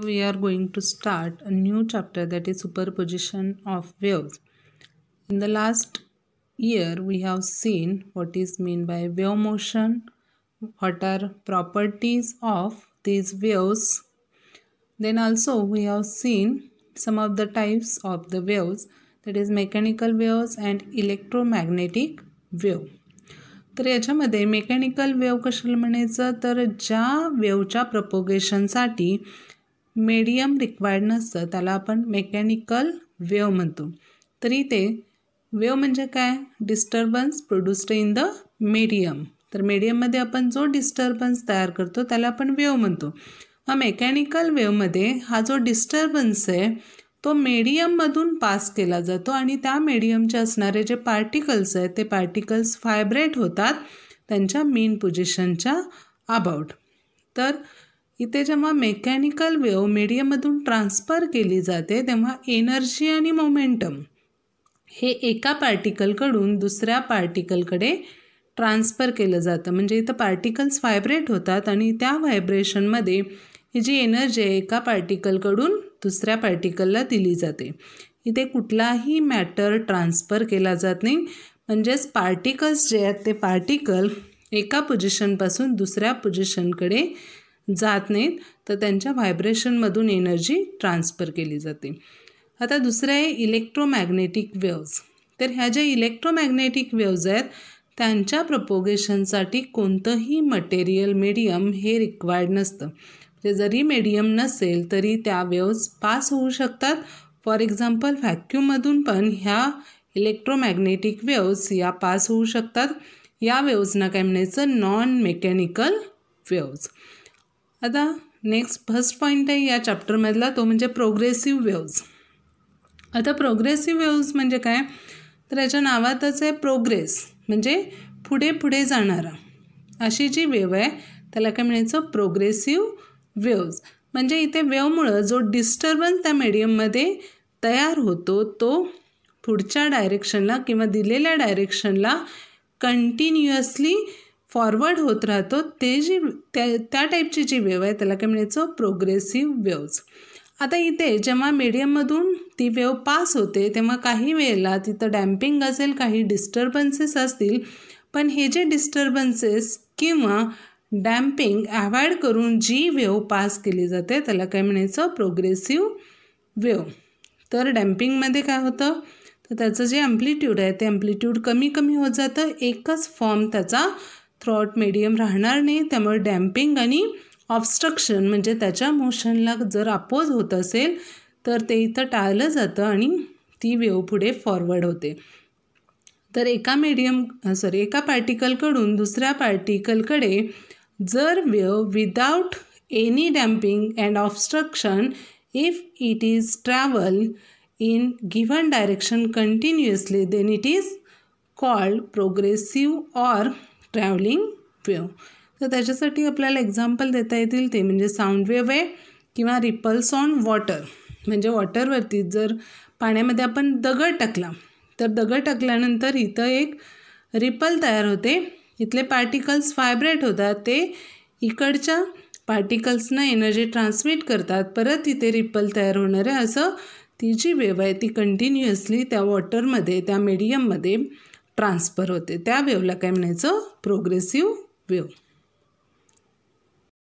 we are going to start a new chapter that is superposition of waves. In the last year we have seen what is meant by wave motion, what are properties of these waves. Then also we have seen some of the types of the waves that is mechanical waves and electromagnetic wave. तर याच्यामध्ये mechanical wave कशाला म्हणायचं तर ज्या वेवच्या प्रपोगेशनसाठी medium required नसतं त्याला आपण mechanical wave म्हणतो तरी ते वेव म्हणजे काय disturbance produced in the medium तर मीडियममध्ये आपण जो डिस्टर्बन्स तयार करतो त्याला आपण वेव म्हणतो मग मेकॅनिकल वेवमध्ये हा जो डिस्टर्बन्स आहे तो मेडियममधून पास केला जातो आणि त्या मीडियमचे असणारे जे पार्टिकल्स आहेत ते पार्टिकल्स फायब्रेट होतात त्यांच्या मेन पोजिशनच्या अबाउट तर इथे जेव्हा मेकॅनिकल वेव मीडियममधून ट्रान्सफर केली जाते तेव्हा एनर्जी आणि मोमेंटम हे एका पार्टिकलकडून दुसऱ्या पार्टिकलकडे ट्रान्सफर केलं जातं म्हणजे इथं पार्टिकल्स व्हायब्रेट होतात आणि त्या व्हायब्रेशनमध्ये ही जी एनर्जी आहे एका पार्टिकलकडून दुसऱ्या पार्टिकलला दिली जाते इथे कुठलाही मॅटर ट्रान्सफर केला जात नाही म्हणजेच पार्टिकल्स जे आहेत ते पार्टिकल एका पोझिशनपासून दुसऱ्या पोझिशनकडे जात नाहीत तर त्यांच्या व्हायब्रेशनमधून एनर्जी ट्रान्सफर केली जाते आता दुसरं आहे इलेक्ट्रोमॅग्नेटिक वेव्ज तर ह्या ज्या इलेक्ट्रोमॅग्नेटिक वेव्ज आहेत त्यांच्या प्रपोगेशनसाठी कोणतंही मटेरियल मीडियम हे रिक्वायर्ड नसतं म्हणजे जरी मीडियम नसेल तरी त्या वेव्ज पास होऊ शकतात फॉर एक्झाम्पल व्हॅक्यूममधून पण ह्या इलेक्ट्रोमॅग्नेटिक वेव्ज या पास होऊ शकतात या वेव्जना काय म्हणायचं नॉन मेकॅनिकल वेव्ज आता नेक्स्ट फर्स्ट पॉईंट आहे या चॅप्टरमधला तो म्हणजे प्रोग्रेसिव्ह वेव्ज आता प्रोग्रेसिव्ह वेव्ज म्हणजे काय तर याच्या नावातच आहे प्रोग्रेस म्हणजे पुढे पुढे जाणारा अशी जी वेव आहे त्याला काय म्हणायचं प्रोग्रेसिव्ह वेव्ज म्हणजे इथे वेवमुळं जो डिस्टर्बन्स त्या मिडियममध्ये तयार होतो तो पुढच्या डायरेक्शनला किंवा दिलेल्या डायरेक्शनला कंटिन्युअसली फॉरवर्ड होत राहतो ते जी त्या त्या टाईपची जी वेव आहे त्याला काय म्हणायचं प्रोग्रेसिव्ह वेव्ज आता इथे जेव्हा मीडियममधून ती वेव पास होते तेव्हा काही वेळेला तिथं डॅम्पिंग असेल काही डिस्टर्बन्सेस असतील पण हे जे डिस्टर्बन्सेस किंवा डॅम्पिंग अवॉइड करून जी वेव पास केली जाते त्याला काय म्हणायचं प्रोग्रेसिव्ह वेव तर डॅम्पिंगमध्ये काय होतं तर त्याचं जे ॲम्प्लिट्यूड आहे ते ॲम्प्लिट्यूड कमी कमी होत जातं एकच फॉर्म त्याचा थ्रॉट मीडियम राहणार नाही त्यामुळे डॅम्पिंग आणि ऑब्स्ट्रक्शन म्हणजे त्याच्या मोशनला जर अपोज होत असेल तर ते इथं टाळलं जातं आणि ती वेव पुढे फॉरवर्ड होते तर एका मीडियम सॉरी एका पार्टिकलकडून दुसऱ्या पार्टिकलकडे जर wave without any damping and obstruction if it is travel in given direction continuously then it is called progressive or travelling wave तर त्याच्यासाठी आपल्याला एक्झाम्पल देता येतील ते म्हणजे साऊंड वेव्ह आहे किंवा रिपल्स ऑन वॉटर म्हणजे वॉटरवरती जर पाण्यामध्ये आपण दगड टाकला तर दगड टाकल्यानंतर इथं एक रिपल तयार होते इथले पार्टिकल्स व्हायब्रेट होतात ते इकडच्या पार्टिकल्सना एनर्जी ट्रान्समिट करतात परत इथे रिपल तयार होणार आहे असं ती जी वेव आहे ती कंटिन्युअसली त्या वॉटरमध्ये त्या मीडियममध्ये ट्रान्सफर होते त्या वेवला काय म्हणायचं प्रोग्रेसिव्ह वेव